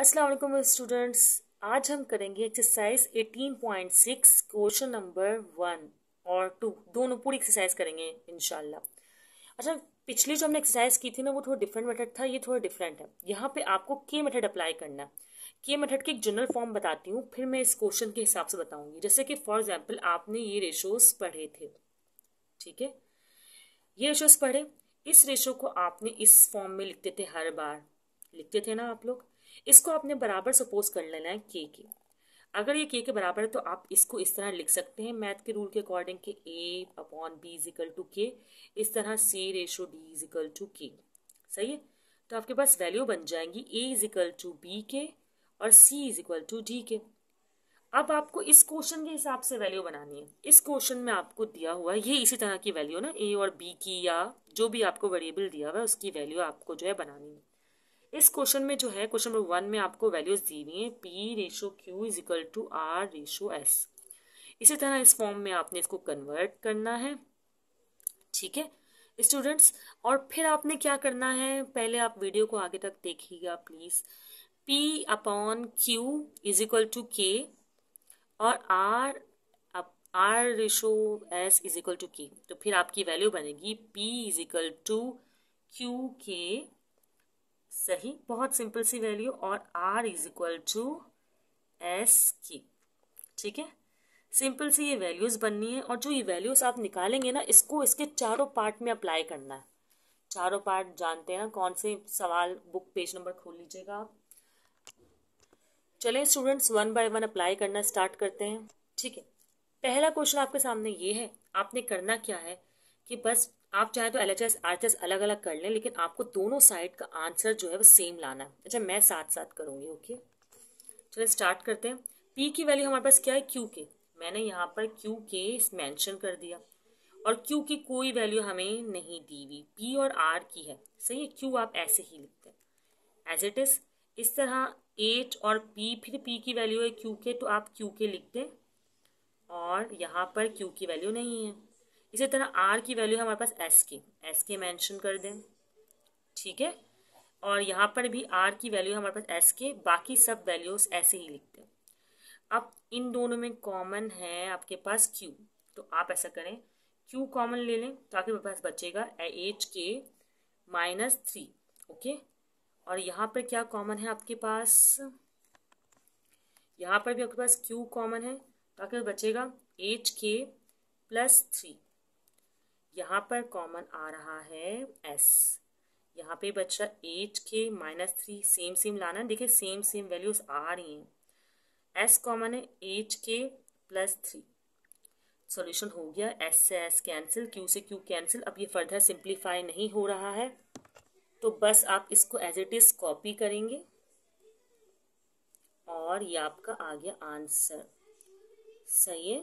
अस्सलाम स्टूडेंट्स आज हम करेंगे एक्सरसाइज 18.6 क्वेश्चन नंबर वन और टू दोनों पूरी एक्सरसाइज करेंगे इनशाला अच्छा पिछली जो हमने एक्सरसाइज की थी ना वो थोड़ा डिफरेंट मेथड था ये थोड़ा डिफरेंट है यहाँ पे आपको के मेथड अप्लाई करना है के मेथड की एक जनरल फॉर्म बताती हूँ फिर मैं इस क्वेश्चन के हिसाब से बताऊँगी जैसे कि फॉर एग्जाम्पल आपने ये रेशोज पढ़े थे ठीक है ये रेशोज पढ़े इस रेशो को आपने इस फॉर्म में लिखते थे हर बार लिखते थे ना आप लोग इसको आपने बराबर सपोज कर लेना है के के अगर ये के के बराबर है तो आप इसको इस तरह लिख सकते हैं मैथ के रूल के अकॉर्डिंग के a upon b is to k इस तरह c ratio d is to k सही है तो आपके पास वैल्यू बन जाएंगी ए इजिकल टू बी के और c is equal to d k अब आपको इस क्वेश्चन के हिसाब से वैल्यू बनानी है इस क्वेश्चन में आपको दिया हुआ है ये इसी तरह की वैल्यू ना ए और बी की या जो भी आपको वेरिएबल दिया हुआ है उसकी वैल्यू आपको जो है बनानी है इस क्वेश्चन में जो है क्वेश्चन नंबर वन में आपको वैल्यूज दी हुई है p ratio q is equal to r ratio s इसी तरह इस फॉर्म में आपने इसको कन्वर्ट करना है ठीक है स्टूडेंट्स और फिर आपने क्या करना है पहले आप वीडियो को आगे तक देखिएगा please p upon q is equal to k और r r ratio s is equal to k तो फिर आपकी वैल्यू बनेगी p is equal to q k सही बहुत सिंपल सी वैल्यू और r is equal to s की ठीक है सिंपल सी ये वैल्यूज बननी है और जो ये वैल्यूज आप निकालेंगे ना इसको इसके चारों पार्ट में अप्लाई करना है चारों पार्ट जानते हैं ना कौन से सवाल बुक पेज नंबर खोल लीजिएगा आप चले students one by one apply करना स्टार्ट करते हैं ठीक है पहला क्वेश्चन आपके सामने ये है आपने करना क्या है कि बस आप चाहे तो L H S R S अलग अलग कर लें लेकिन आपको दोनों साइड का आंसर जो है वो सेम लाना है अच्छा मैं साथ साथ करूँगी ओके चलो स्टार्ट करते हैं पी की वैल्यू हमारे पास क्या है क्यू के मैंने यहाँ पर क्यू के मैंशन कर दिया और क्यू की कोई वैल्यू हमें नहीं दी हुई पी और आर की है सही है क्यू आप ऐसे ही लिखते हैं एज इट इज़ इस तरह एट और पी फिर पी की वैल्यू है क्यू के तो आप क्यू के लिख दें और यहाँ पर क्यू की वैल्यू नहीं है इसी तरह आर की वैल्यू है हमारे पास एस की एस के मैंशन कर दें ठीक है और यहाँ पर भी आर की वैल्यू हमारे पास एस के बाकी सब वैल्यूज ऐसे ही लिखते हैं अब इन दोनों में कॉमन है आपके पास क्यू तो आप ऐसा करें क्यू कॉमन ले लें तो आपके पास बचेगा एच के माइनस थ्री ओके और यहाँ पर क्या कॉमन है आपके पास यहाँ पर भी आपके पास क्यू कॉमन है तो आपके पास बचेगा एच के प्लस थ्री यहाँ पर कॉमन आ रहा है एस यहाँ पे बच्चा एट के माइनस थ्री सेम सेम लाना देखिए सेम सेम वैल्यूज आ रही हैं एस कॉमन है at K plus three solution हो गया एस से एस कैंसिल क्यू से क्यू कैंसिल अब ये फर्दर सिंप्लीफाई नहीं हो रहा है तो बस आप इसको एज इट इज़ कॉपी करेंगे और ये आपका आ गया आंसर सही है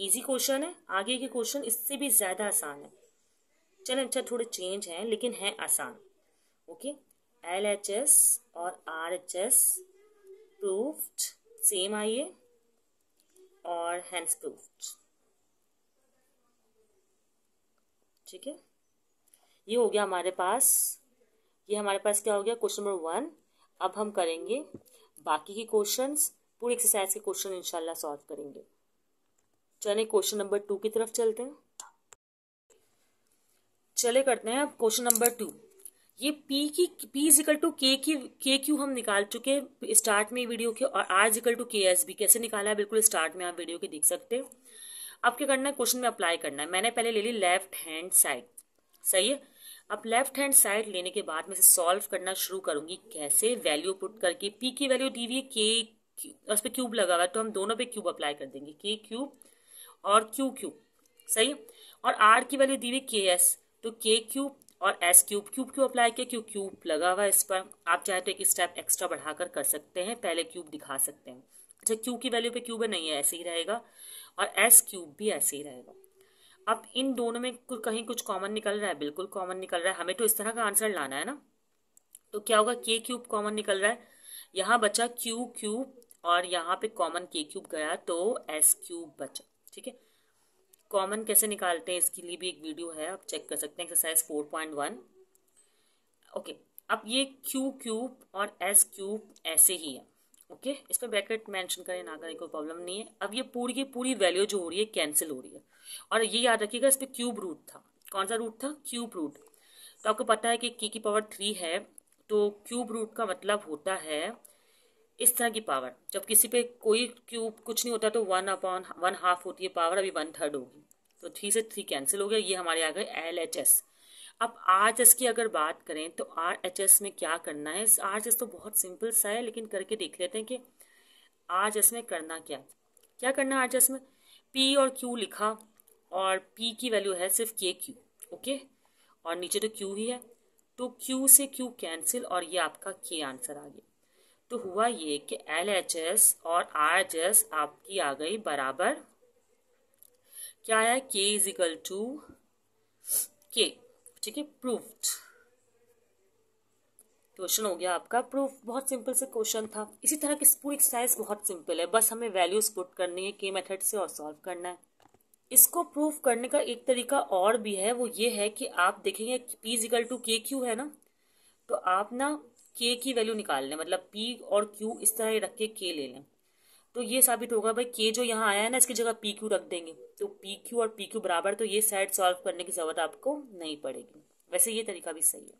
इजी क्वेश्चन है आगे के क्वेश्चन इससे भी ज़्यादा आसान है चलें अच्छा थोड़े चेंज हैं लेकिन हैं आसान ओके एल एच एस और R H S proved same आइए और हैंड्स प्रूफ्ड ठीक है ये हो गया हमारे पास ये हमारे पास क्या हो गया क्वेश्चन नंबर वन अब हम करेंगे बाकी के क्वेश्चंस पूरी एक्सरसाइज के क्वेश्चन इंशाल्लाह सॉल्व करेंगे चलिए क्वेश्चन नंबर टू की तरफ चलते हैं चले करते हैं अब क्वेश्चन नंबर टू ये P की P इजिकल टू के की के क्यू हम निकाल चुके स्टार्ट में वीडियो के और R equal to K S भी कैसे निकाला है बिल्कुल स्टार्ट में आप वीडियो के देख सकते हो अब क्या करना है क्वेश्चन में अप्लाई करना है मैंने पहले ले ली लेफ्ट हैंड साइड सही है अब लेफ्ट हैंड साइड लेने के बाद मैं इसे सॉल्व करना शुरू करूंगी कैसे वैल्यू पुट करके पी की वैल्यू दी हुई है के उस पर क्यूब लगा हुआ है तो हम दोनों पे क्यूब अप्लाई कर देंगे के क्यूब और क्यू क्यू सही और आर की वैल्यू दी हुई के एस तो के क्यूब और एस क्यूब क्यूब क्यों अप्लाई किया क्यों क्यूब लगा हुआ है इस पर आप चाहे तो एक स्टेप एक्स्ट्रा बढ़ाकर कर सकते हैं पहले क्यूब दिखा सकते हैं अच्छा क्यू की वैल्यू पे क्यूब है नहीं है ऐसे ही रहेगा और एस क्यूब भी ऐसे ही रहेगा अब इन दोनों में कहीं कुछ कॉमन निकल रहा है बिल्कुल कॉमन निकल रहा है हमें तो इस तरह का आंसर लाना है ना तो क्या होगा के क्यूब कॉमन निकल रहा है यहाँ बचा क्यू क्यूब और यहाँ पे कॉमन के क्यूब गया तो एस क्यूब बचा ठीक है कॉमन कैसे निकालते हैं इसके लिए भी एक वीडियो है आप चेक कर सकते हैं exercise four point one okay अब ये क्यू क्यूब और एस क्यूब ऐसे ही है ओके okay? इसमें ब्रैकेट मेंशन करें ना करें कोई प्रॉब्लम नहीं है अब ये पूरी की पूरी वैल्यू जो हो रही है कैंसिल हो रही है और ये याद रखिएगा इस पर क्यूब रूट था कौन सा रूट था क्यूब रूट तो आपको पता है कि की की पावर थ्री है तो क्यूब रूट का मतलब होता है इस तरह की पावर जब किसी पे कोई क्यूब कुछ नहीं होता तो वन अपॉन वन हाफ होती है पावर अभी वन थर्ड होगी तो थ्री से थ्री कैंसिल हो गया ये हमारे आ गए एल एच एस अब आर एस की अगर बात करें तो आर एच एस में क्या करना है आर एच एस तो बहुत सिंपल सा है लेकिन करके देख लेते हैं कि आर एस में करना क्या क्या करना है आर एस में पी और क्यू लिखा और पी की वैल्यू है सिर्फ के क्यू ओके और नीचे तो क्यू ही है तो क्यू से क्यू कैंसिल और ये आपका के आंसर आ गया तो हुआ ये कि एल एच एस और आर एच एस आपकी आ गई बराबर क्या आया के इज इक्वल टू के ठीक है प्रूफ्ड क्वेश्चन हो गया आपका प्रूफ बहुत सिंपल से क्वेश्चन था इसी तरह की पूरी एक्सरसाइज बहुत सिंपल है बस हमें वैल्यूज पुट करनी है के मेथड से और सॉल्व करना है इसको प्रूफ करने का एक तरीका और भी है वो ये है कि आप देखेंगे P equal to K Q है ना तो आप ना के की वैल्यू निकाल लें मतलब पी और क्यू इस तरह रख के के ले लें तो ये साबित होगा भाई के जो यहाँ आया है ना इसकी जगह पी क्यू रख देंगे तो पी क्यू और पी क्यू बराबर तो ये साइड सॉल्व करने की ज़रूरत आपको नहीं पड़ेगी वैसे ये तरीका भी सही है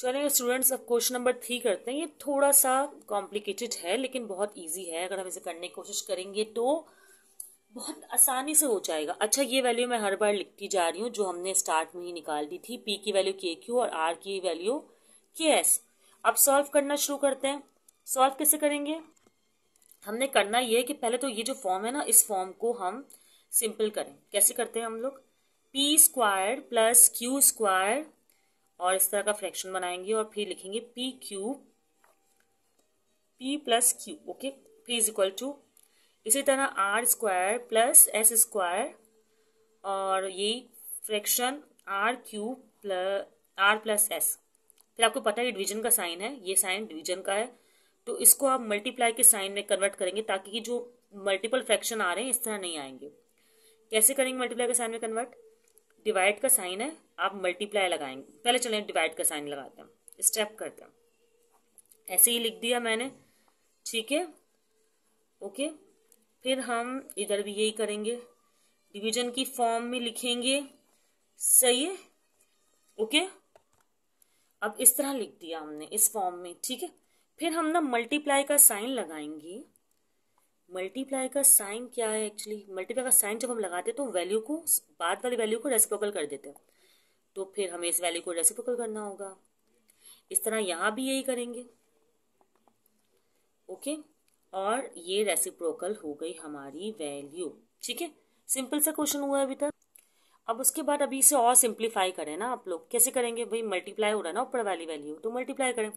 चलें स्टूडेंट्स अब क्वेश्चन नंबर थ्री करते हैं ये थोड़ा सा कॉम्प्लिकेटेड है लेकिन बहुत ईजी है अगर हम इसे करने की कोशिश करेंगे तो बहुत आसानी से हो जाएगा अच्छा ये वैल्यू मैं हर बार लिखती जा रही हूँ जो हमने स्टार्ट में ही निकाल दी थी पी की वैल्यू के क्यू और आर की वैल्यू एस अब सॉल्व करना शुरू करते हैं सॉल्व कैसे करेंगे हमने करना ये है कि पहले तो ये जो फॉर्म है ना इस फॉर्म को हम सिंपल करें कैसे करते हैं हम लोग P square plus Q square और इस तरह का फ्रैक्शन बनाएंगे और फिर लिखेंगे P Q P plus Q okay P is equal to इसी तरह R square plus S square और ये fraction R Q plus R plus S फिर आपको पता है डिवीजन का साइन है ये साइन डिवीजन का है तो इसको आप मल्टीप्लाई के साइन में कन्वर्ट करेंगे ताकि जो मल्टीपल फ्रैक्शन आ रहे हैं इस तरह नहीं आएंगे कैसे करेंगे मल्टीप्लाई के साइन में कन्वर्ट डिवाइड का साइन है आप मल्टीप्लाई लगाएंगे पहले चलें डिवाइड का साइन लगाते हैं स्टेप करते हैं ऐसे ही लिख दिया मैंने ठीक है ओके फिर हम इधर भी यही करेंगे डिवीजन की फॉर्म में लिखेंगे सही है ओके अब इस तरह लिख दिया हमने इस फॉर्म में ठीक है फिर हम ना मल्टीप्लाई का साइन लगाएंगे मल्टीप्लाई का साइन क्या है एक्चुअली मल्टीप्लाई का साइन जब हम लगाते हैं तो वैल्यू को बाद वाली वैल्यू को रेसिप्रोकल कर देते हैं तो फिर हमें इस वैल्यू को रेसिप्रोकल करना होगा इस तरह यहाँ भी यही करेंगे ओके और ये रेसिप्रोकल हो गई हमारी वैल्यू ठीक है सिंपल सा क्वेश्चन हुआ अभी तक अब उसके बाद अभी इसे और सिंप्लीफाई करें ना आप लोग कैसे करेंगे भाई मल्टीप्लाई हो रहा है ना ऊपर वाली वैल्यू तो मल्टीप्लाई करें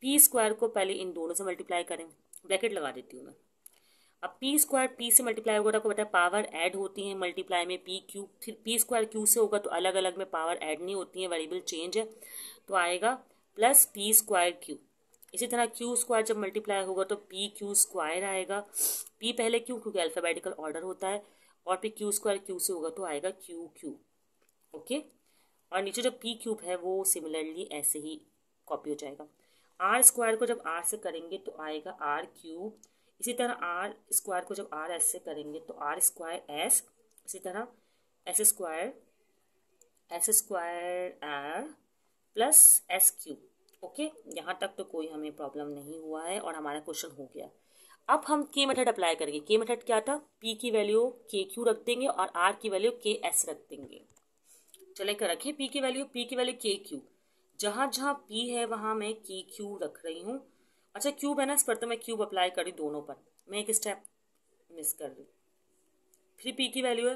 पी स्क्वायर को पहले इन दोनों से मल्टीप्लाई करें ब्रैकेट लगा देती हूँ मैं अब पी स्क्वायर पी से मल्टीप्लाई होगा तो आपको पावर ऐड होती है मल्टीप्लाई में पी क्यू फिर पी स्क्वायर क्यू से होगा तो अलग अलग में पावर ऐड नहीं होती है वेरिएबल चेंज है तो आएगा प्लस पी स्क्वायर क्यू इसी तरह क्यू स्क्वायर जब मल्टीप्लाई होगा तो पी क्यू स्क्वायर आएगा पी पहले क्यों क्योंकि अल्फ़ाबेटिकल ऑर्डर होता है और फिर क्यू स्क्वायर क्यू से होगा तो आएगा क्यू क्यू ओके और नीचे जो पी क्यूब है वो सिमिलरली ऐसे ही कॉपी हो जाएगा आर स्क्वायर को जब आर से करेंगे तो आएगा आर क्यूब इसी तरह आर स्क्वायर को जब आर एस से करेंगे तो आर स्क्वायर एस इसी तरह S square S square R plus S cube okay यहाँ तक तो कोई हमें प्रॉब्लम नहीं हुआ है और हमारा क्वेश्चन हो गया अब हम के मेथड अप्लाई करेंगे के मेथड क्या था पी की वैल्यू के क्यू रख देंगे और आर की वैल्यू के एस रख देंगे चले कर रखिए पी की वैल्यू पी की वैल्यू के क्यू जहां जहां पी है वहां मैं के क्यू रख रही हूँ अच्छा क्यूब है ना इस पर तो मैं क्यूब अप्लाई करी दोनों पर मैं एक स्टेप मिस कर रही फिर पी की वैल्यू है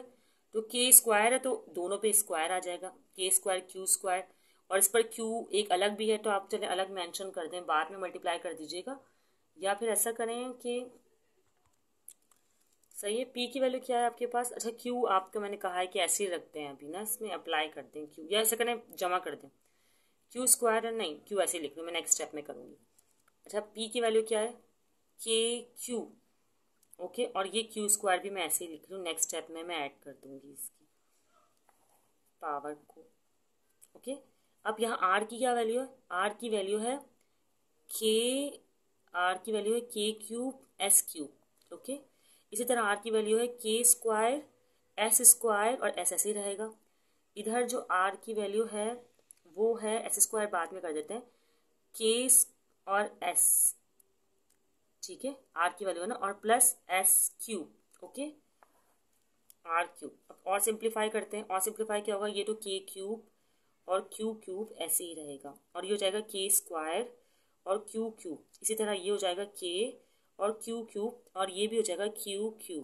तो के स्क्वायर है तो दोनों पे स्क्वायर आ जाएगा के स्क्वायर क्यू स्क्वायर और इस पर क्यू एक अलग भी है तो आप चले अलग मेंशन कर दें बाद में मल्टीप्लाई कर दीजिएगा या फिर ऐसा करें कि सही है पी की वैल्यू क्या है आपके पास अच्छा क्यू आपको मैंने कहा है कि ऐसे ही रखते हैं अभी ना इसमें अप्लाई कर दें क्यू या ऐसा करें जमा कर दें क्यू स्क्वायर है नहीं क्यू ऐसे लिख लूँ मैं नेक्स्ट स्टेप में करूँगी अच्छा पी की वैल्यू क्या है के क्यू ओके और ये क्यू स्क्वायर भी मैं ऐसे ही लिख रही हूँ नेक्स्ट स्टेप में मैं ऐड कर दूँगी इसकी पावर को ओके अब यहाँ आर की क्या वैल्यू है आर की वैल्यू है के आर की वैल्यू है के क्यूब एस क्यूब ओके इसी तरह आर की वैल्यू है के स्क्वायर एस स्क्वायर और एस एस ही रहेगा इधर जो आर की वैल्यू है वो है एस स्क्वायर बाद में कर देते हैं के और एस ठीक है आर की वैल्यू है ना और plus S cube okay R cube अब और सिंप्लीफाई करते हैं और सिंप्लीफाई क्या होगा ये तो के क्यूब और क्यू क्यूब ऐसे ही रहेगा और ये हो जाएगा के स्क्वायर और क्यू क्यू इसी तरह ये हो जाएगा के और क्यू क्यू और ये भी हो जाएगा क्यू क्यू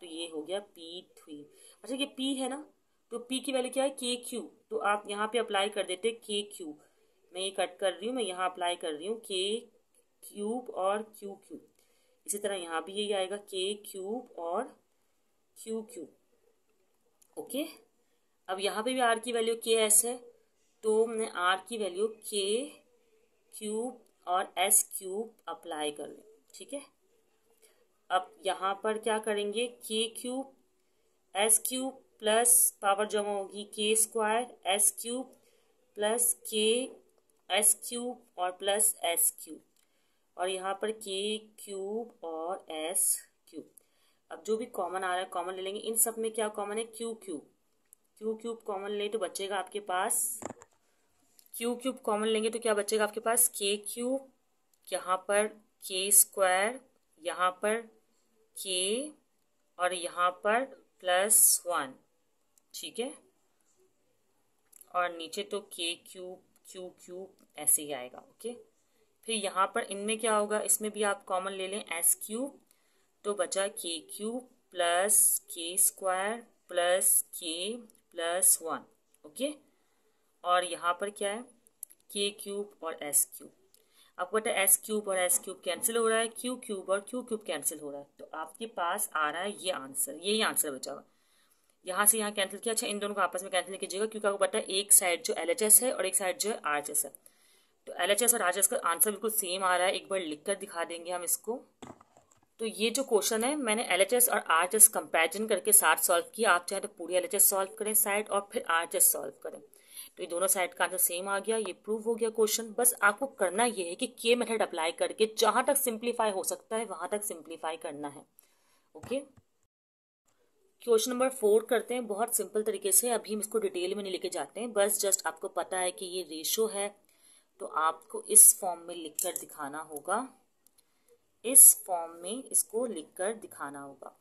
तो ये हो गया पी थ्री अच्छा ये पी है ना तो पी की वैल्यू क्या है के क्यू तो आप यहाँ पे अप्लाई कर देते के क्यू मैं ये कट कर रही हूँ मैं यहाँ अप्लाई कर रही हूँ के क्यूब और क्यू क्यू इसी तरह यहाँ भी यही आएगा के क्यूब और क्यू क्यू ओके अब यहाँ पे भी आर की वैल्यू के एस है तो मैं आर की वैल्यू के क्यूब और एस क्यूब अप्लाई कर लें ठीक है अब यहाँ पर क्या करेंगे K cube S cube plus power जमा होगी K square S cube plus K S cube और प्लस एस क्यूब और यहाँ पर के क्यूब और एस क्यूब अब जो भी कॉमन आ रहा है कॉमन ले लेंगे इन सब में क्या कॉमन है Q cube Q cube common ले तो बचेगा आपके पास क्यू क्यूब कॉमन लेंगे तो क्या बचेगा आपके पास के क्यूब यहाँ पर के स्क्वायर यहाँ पर के और यहाँ पर प्लस वन ठीक है और नीचे तो के क्यूब क्यू क्यूब ऐसे ही आएगा ओके फिर यहाँ पर इनमें क्या होगा इसमें भी आप कॉमन ले लें एस क्यूब तो बचा K cube plus K square plus K plus one okay और यहाँ पर क्या है के क्यूब और एस क्यूब आपको है एस क्यूब और एस क्यूब कैंसिल हो रहा है क्यू क्यूब और क्यू क्यूब कैंसिल हो रहा है तो आपके पास आ रहा है ये आंसर यही आंसर बचा हुआ यहाँ से यहाँ कैंसिल किया अच्छा इन दोनों को आपस में कैंसिल कीजिएगा क्योंकि आपको पता है एक साइड जो एल है और एक साइड जो है आर है तो एल और आर का आंसर बिल्कुल सेम आ रहा है एक बार लिख कर दिखा देंगे हम इसको तो ये जो क्वेश्चन है मैंने एल और आर एस कंपेरिजन करके साथ सॉल्व किया आप चाहे तो पूरी एल सॉल्व करें साइड और फिर आर सॉल्व करें तो ये दोनों साइड का आंसर सेम आ गया ये प्रूव हो गया क्वेश्चन बस आपको करना ये है कि के मेथड अप्लाई करके जहां तक सिंप्लीफाई हो सकता है वहां तक सिंप्लीफाई करना है ओके क्वेश्चन नंबर फोर करते हैं बहुत सिंपल तरीके से अभी हम इसको डिटेल में नहीं लेके जाते हैं बस जस्ट आपको पता है कि ये रेशो है तो आपको इस फॉर्म में लिखकर दिखाना होगा इस फॉर्म में इसको लिखकर दिखाना होगा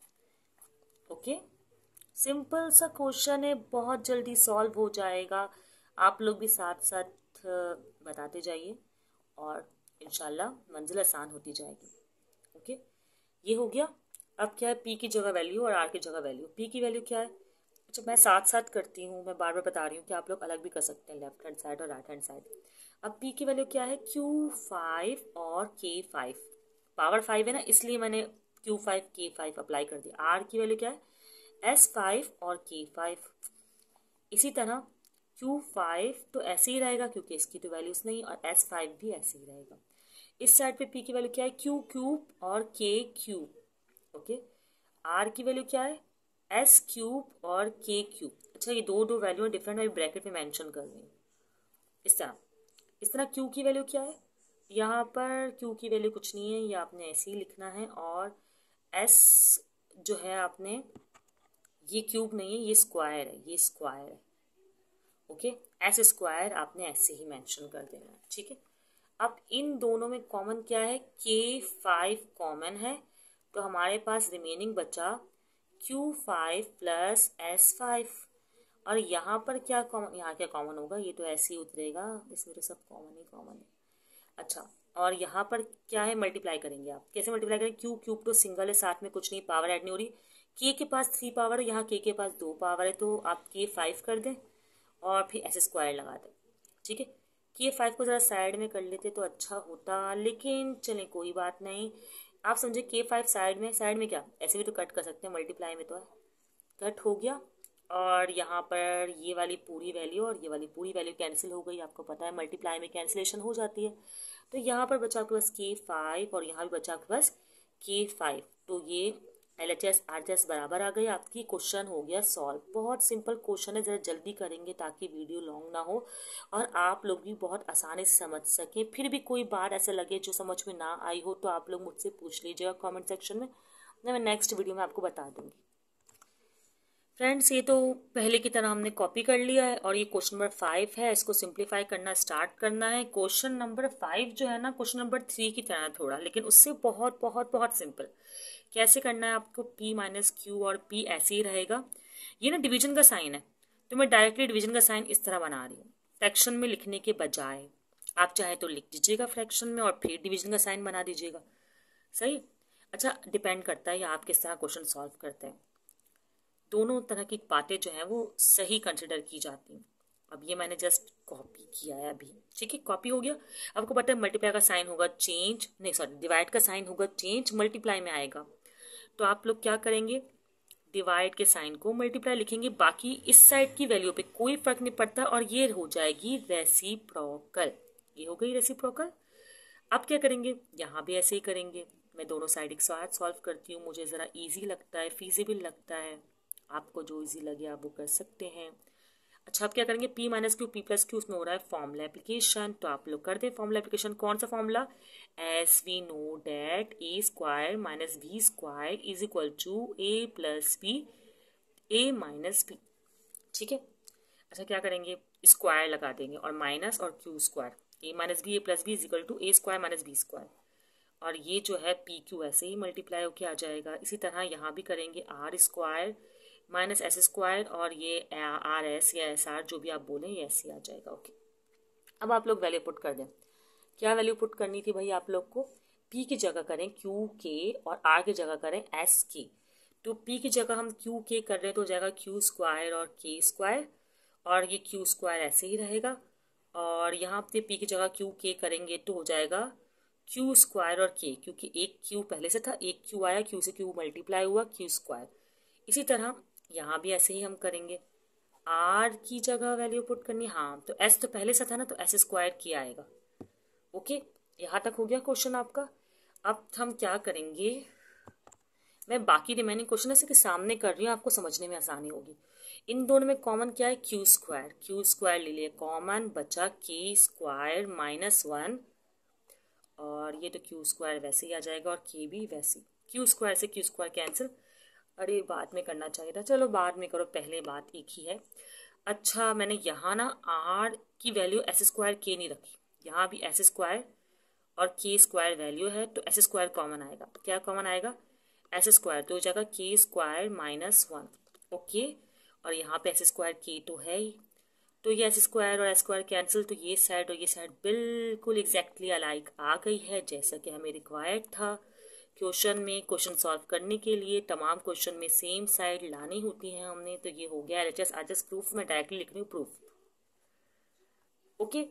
ओके सिंपल सा क्वेश्चन है बहुत जल्दी सॉल्व हो जाएगा आप लोग भी साथ साथ बताते जाइए और इन मंजिल आसान होती जाएगी ओके ये हो गया अब क्या है पी की जगह वैल्यू और आर की जगह वैल्यू पी की वैल्यू क्या है अच्छा मैं साथ साथ करती हूँ मैं बार बार बता रही हूँ कि आप लोग अलग भी कर सकते हैं लेफ्ट हैंड साइड और राइट हैंड साइड अब पी की वैल्यू क्या है क्यू फाइव और के फाइव पावर फाइव है ना इसलिए मैंने Q five K five apply कर दिया आर की वैल्यू क्या है एस फाइव और के फाइव इसी तरह क्यू फाइव तो ऐसे ही रहेगा क्योंकि इसकी तो वैल्यूज नहीं और एस फाइव भी ऐसे ही रहेगा इस साइड पे पी की वैल्यू क्या है क्यू क्यूब और के क्यूब ओके आर की वैल्यू क्या है एस क्यूब और के क्यूब अच्छा ये दो दो वैल्यू डिफरेंट है ब्रैकेट में मैंशन कर रही हूँ इस तरह इस तरह क्यू की वैल्यू क्या है यहाँ पर क्यू की वैल्यू कुछ नहीं है ये आपने ऐसे ही लिखना है और एस जो है आपने ये क्यूब नहीं है ये स्क्वायर है ये स्क्वायर है ओके एस स्क्वायर आपने ऐसे ही मेंशन कर देना है ठीक है अब इन दोनों में कॉमन क्या है के फाइव कॉमन है तो हमारे पास रिमेनिंग बचा Q five plus S five और यहाँ पर क्या कॉमन यहाँ क्या कॉमन होगा ये तो ऐसे ही उतरेगा इसमें तो सब कॉमन ही कॉमन है अच्छा और यहाँ पर क्या है मल्टीप्लाई करेंगे आप कैसे मल्टीप्लाई करेंगे क्यू क्यूब तो सिंगल है साथ में कुछ नहीं पावर ऐड नहीं हो रही के के पास थ्री पावर है यहाँ के के पास दो पावर है तो आप के फाइव कर दें और फिर ऐसे स्क्वायर लगा दें ठीक है कि ये फाइव को ज़रा साइड में कर लेते तो अच्छा होता लेकिन चलें कोई बात नहीं आप समझे के फाइव साइड में साइड में क्या ऐसे भी तो कट कर सकते हैं मल्टीप्लाई में तो है कट हो गया और यहाँ पर ये वाली पूरी वैल्यू और ये वाली पूरी वैल्यू कैंसिल हो गई आपको पता है मल्टीप्लाई में कैंसिलेशन हो जाती है तो यहाँ पर बचा आपके पास के फाइव और यहाँ भी बचा आपके पास के फाइव तो ये L H S R S बराबर आ गई आपकी क्वेश्चन हो गया सॉल्व बहुत सिंपल क्वेश्चन है ज़रा जल्दी करेंगे ताकि वीडियो लॉन्ग ना हो और आप लोग भी बहुत आसानी से समझ सकें फिर भी कोई बात ऐसा लगे जो समझ में ना आई हो तो आप लोग मुझसे पूछ लीजिएगा कमेंट सेक्शन में मैं नेक्स्ट वीडियो में आपको बता दूंगी फ्रेंड्स ये तो पहले की तरह हमने कॉपी कर लिया है और ये क्वेश्चन नंबर फाइव है इसको सिंप्लीफाई करना स्टार्ट करना है क्वेश्चन नंबर फाइव जो है ना क्वेश्चन नंबर थ्री की तरह थोड़ा लेकिन उससे बहुत बहुत बहुत सिंपल कैसे करना है आपको पी माइनस क्यू और पी ऐसे ही रहेगा ये ना डिवीजन का साइन है तो मैं डायरेक्टली डिवीजन का साइन इस तरह बना रही हूँ फ्रैक्शन में लिखने के बजाय आप चाहे तो लिख दीजिएगा फ्रैक्शन में और फिर डिवीजन का साइन बना दीजिएगा सही अच्छा डिपेंड करता है आप किस तरह क्वेश्चन सॉल्व करते हैं दोनों तरह की बातें जो हैं वो सही कंसिडर की जाती हैं अब ये मैंने जस्ट कॉपी किया है अभी ठीक है कॉपी हो गया आपको पता है मल्टीप्लाई का साइन होगा चेंज नहीं सॉरी डिवाइड का साइन होगा चेंज मल्टीप्लाई में आएगा तो आप लोग क्या करेंगे डिवाइड के साइन को मल्टीप्लाई लिखेंगे बाकी इस साइड की वैल्यू पे कोई फर्क नहीं पड़ता और ये हो जाएगी रेसिप्रोकल ये हो गई रेसिप्रोकल अब क्या करेंगे यहाँ भी ऐसे ही करेंगे मैं दोनों साइड एक साथ सॉल्व करती हूँ मुझे ज़रा इजी लगता है फिजिबल लगता है आपको जो इजी लगे आप वो कर सकते हैं अच्छा आप क्या करेंगे P minus Q P plus Q उसमें हो रहा है फॉर्मूला एप्लीकेशन तो आप लोग कर दें फॉर्मूला एप्लीकेशन कौन सा formula as we know that A square minus B square is equal to A plus B A minus B ठीक है अच्छा क्या करेंगे स्क्वायर लगा देंगे और माइनस और Q square A minus B A plus B is equal to A square minus B square और ये जो है पी क्यू ऐसे ही मल्टीप्लाई होके आ जाएगा इसी तरह यहाँ भी करेंगे R square minus S square और ये आर uh, एस या एस आर जो भी आप बोलें ये एस ही आ जाएगा ओके अब आप लोग वैल्यू पुट कर दें क्या वैल्यू पुट करनी थी भाई आप लोग को पी की जगह करें क्यू के और आर की जगह करें एस के तो पी की जगह हम क्यू के कर रहे हैं तो हो जाएगा क्यू स्क्वायर और के स्क्वायर और ये क्यू स्क्वायर ऐसे ही रहेगा और यहाँ पे पी की जगह क्यू के करेंगे तो हो जाएगा क्यू स्क्वायर और के क्योंकि एक क्यू पहले से था एक क्यू आया क्यू से क्यू मल्टीप्लाई हुआ क्यू स्क्वायर इसी तरह यहाँ भी ऐसे ही हम करेंगे आर की जगह वैल्यू पुट करनी हाँ तो एस तो पहले से था ना तो एस स्क्वायर किया आएगा ओके यहाँ तक हो गया क्वेश्चन आपका अब हम क्या करेंगे मैं बाकी रिमेनिंग क्वेश्चन ऐसे के सामने कर रही हूँ आपको समझने में आसानी होगी इन दोनों में कॉमन क्या है क्यू स्क्वायर क्यू स्क्वायर ले लिया कॉमन बचा के स्क्वायर माइनस वन और ये तो क्यू स्क्वायर वैसे ही आ जाएगा और के भी वैसे क्यू स्क्वायर से क्यू स्क्वायर कैंसिल अरे बाद में करना चाहिए था चलो बाद में करो पहले बात एक ही है अच्छा मैंने यहाँ ना आर की वैल्यू एस स्क्वायर के नहीं रखी यहाँ भी एस स्क्वायर और के स्क्वायर वैल्यू है तो एस स्क्वायर कॉमन आएगा तो क्या कॉमन आएगा एस स्क्वायर तो हो जाएगा के स्क्वायर माइनस वन ओके और यहाँ पे एस स्क्वायर के तो है ही तो ये एस स्क्वायर और एस स्क्वायर कैंसिल तो ये साइड और ये साइड बिल्कुल एग्जैक्टली अलाइक आ गई है जैसा कि हमें रिक्वायर्ड था क्वेश्चन में क्वेश्चन सॉल्व करने के लिए तमाम क्वेश्चन में सेम साइड लानी होती है हमने तो ये हो गया एल एच प्रूफ में डायरेक्टली लिख रही हूँ proof okay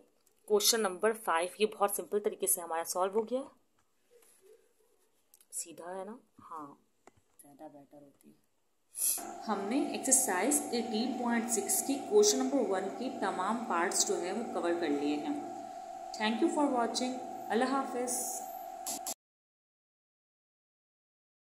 question number five ये बहुत सिंपल तरीके से हमारा सॉल्व हो गया सीधा है ना हाँ ज़्यादा बेटर होती है हमने एक्सरसाइज एटीन पॉइंट सिक्स की क्वेश्चन नंबर वन की तमाम पार्ट्स जो है वो कवर कर लिए हैं थैंक यू फॉर वॉचिंग अल्लाह हाफिज़